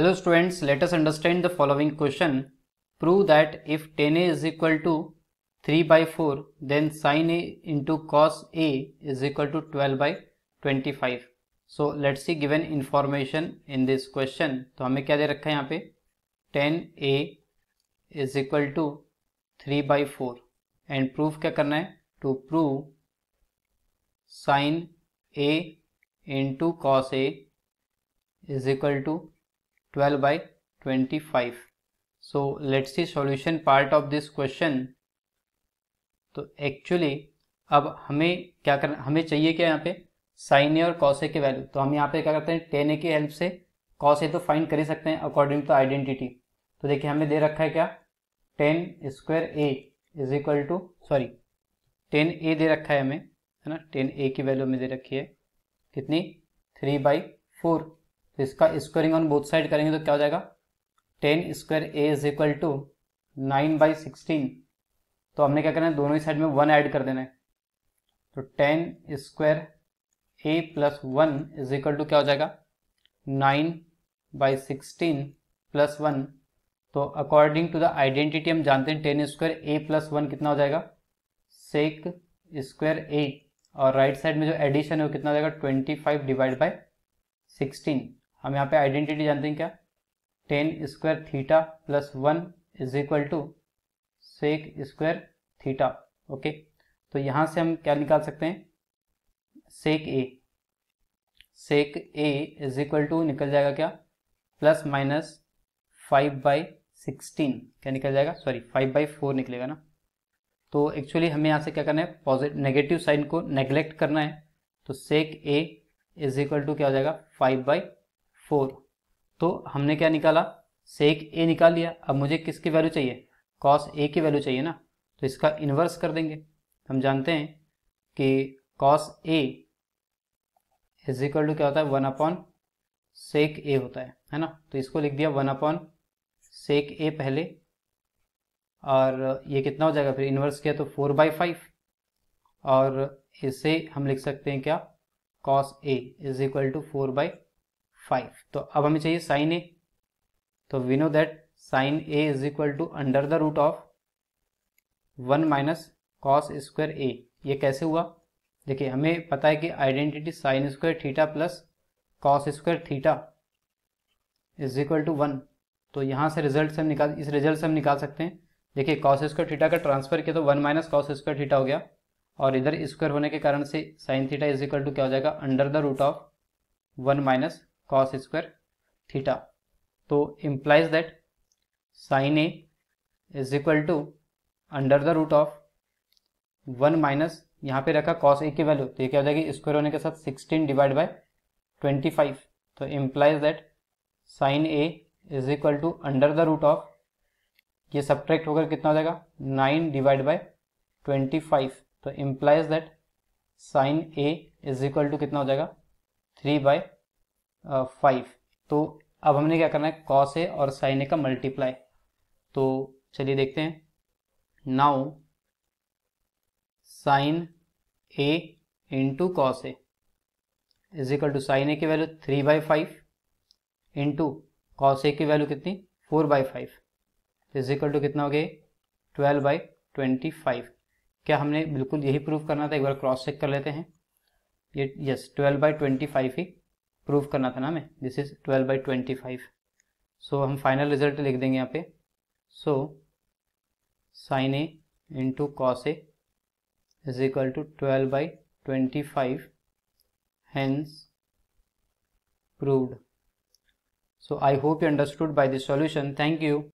Hello students let us understand the following question prove that if tan A is equal to three by four then sin A into cos A is equal to twelve by twenty five so let's see given information in this question तो हमें क्या दे रखा है यहाँ पे tan A is equal to three by four and proof क्या करना है to prove sin A into cos A is equal to 12 by 25 so let's see solution part of this question तो एक्चुअली अब हमें क्या करना हमें चाहिए क्या यहाँ पे साइन ए और कॉस ए के वैल्यू तो हम यहाँ पे क्या करते हैं टेन ए की हेल्प से कॉस ए तो फाइंड कर ही सकते हैं अकॉर्डिंग टू आइडेंटिटी तो देखिए हमें दे रखा है क्या tan square A is equal to sorry tan A दे रखा है हमें है ना टेन ए की वैल्यू हमें दे रखी है कितनी थ्री बाई फोर तो इसका स्क्वायरिंग ऑन बोथ साइड करेंगे तो क्या हो जाएगा tan square A is equal to nine by sixteen तो हमने क्या करना है दोनों ही साइड में वन ऐड कर देना है तो tan square A plus one is equal to क्या हो जाएगा nine by sixteen plus one तो अकॉर्डिंग टू द आइडेंटिटी हम जानते हैं tan square A plus one कितना हो जाएगा सेक स्क्वायर ए और राइट right साइड में जो एडिशन है वो कितना हो जाएगा twenty five divide by sixteen हम यहाँ पे आइडेंटिटी जानते हैं क्या tan square theta plus one is equal to sec square theta okay तो यहाँ से हम क्या निकाल सकते हैं sec A sec A is equal to निकल जाएगा क्या plus minus five by sixteen क्या निकल जाएगा सॉरी फाइव बाई फोर निकलेगा ना तो एक्चुअली हमें यहाँ से क्या करना है पॉजिटिव नेगेटिव साइन को नेग्लेक्ट करना है तो sec A is equal to क्या हो जाएगा फाइव बाई फोर तो हमने क्या निकाला सेक ए निकाल लिया अब मुझे किसकी वैल्यू चाहिए कॉस ए की वैल्यू चाहिए ना तो इसका इन्वर्स कर देंगे हम जानते हैं कि cos A is equal to क्या होता है वन अपॉन सेक ए होता है है ना तो इसको लिख दिया वन अपॉन सेक ए पहले और ये कितना हो जाएगा फिर इन्वर्स किया तो फोर बाई फाइव और इसे हम लिख सकते हैं क्या cos A is equal to four by five तो अब हमें चाहिए साइन ए तो we know that sin A is equal to under the root of one minus cos square A ये कैसे हुआ देखिए हमें पता है कि identity sin square theta plus cos square theta is equal to one तो यहाँ से रिजल्ट से हम निकाल इस रिजल्ट से हम निकाल सकते हैं देखिए कॉस स्क्वायर थीटा का ट्रांसफर किया तो one minus cos square theta हो गया और इधर स्क्वायर होने के कारण से sin theta is equal to क्या हो जाएगा under the root of one minus cos square theta तो implies that sin A is equal to under the root of one minus यहाँ पे रखा कॉस ए की वैल्यू तो ये क्या हो जाएगी स्क्वायर होने के साथ sixteen divide by twenty five तो implies that sin A is equal to under the root of ये सब्ट्रैक्ट होकर कितना हो जाएगा nine divide by twenty five तो implies that sin A is equal to कितना हो जाएगा थ्री बाय फाइव तो अब हमने क्या करना है कॉस ए और साइन ए का मल्टीप्लाई तो चलिए देखते हैं now sin A into cos A is equal to sin A की value three by five into cos A की वैल्यू कितनी four by five is equal to कितना हो गया ट्वेल्व बाई ट्वेंटी फाइव क्या हमने बिल्कुल यही प्रूव करना था एक बार क्रॉस चेक कर लेते हैं ये yes twelve by twenty five ही प्रूव करना था ना हमें this is twelve by twenty five so हम फाइनल रिजल्ट लिख देंगे यहाँ पे so sin A into cos A is equal to twelve by twenty five hence proved. So I hope you understood by this solution thank you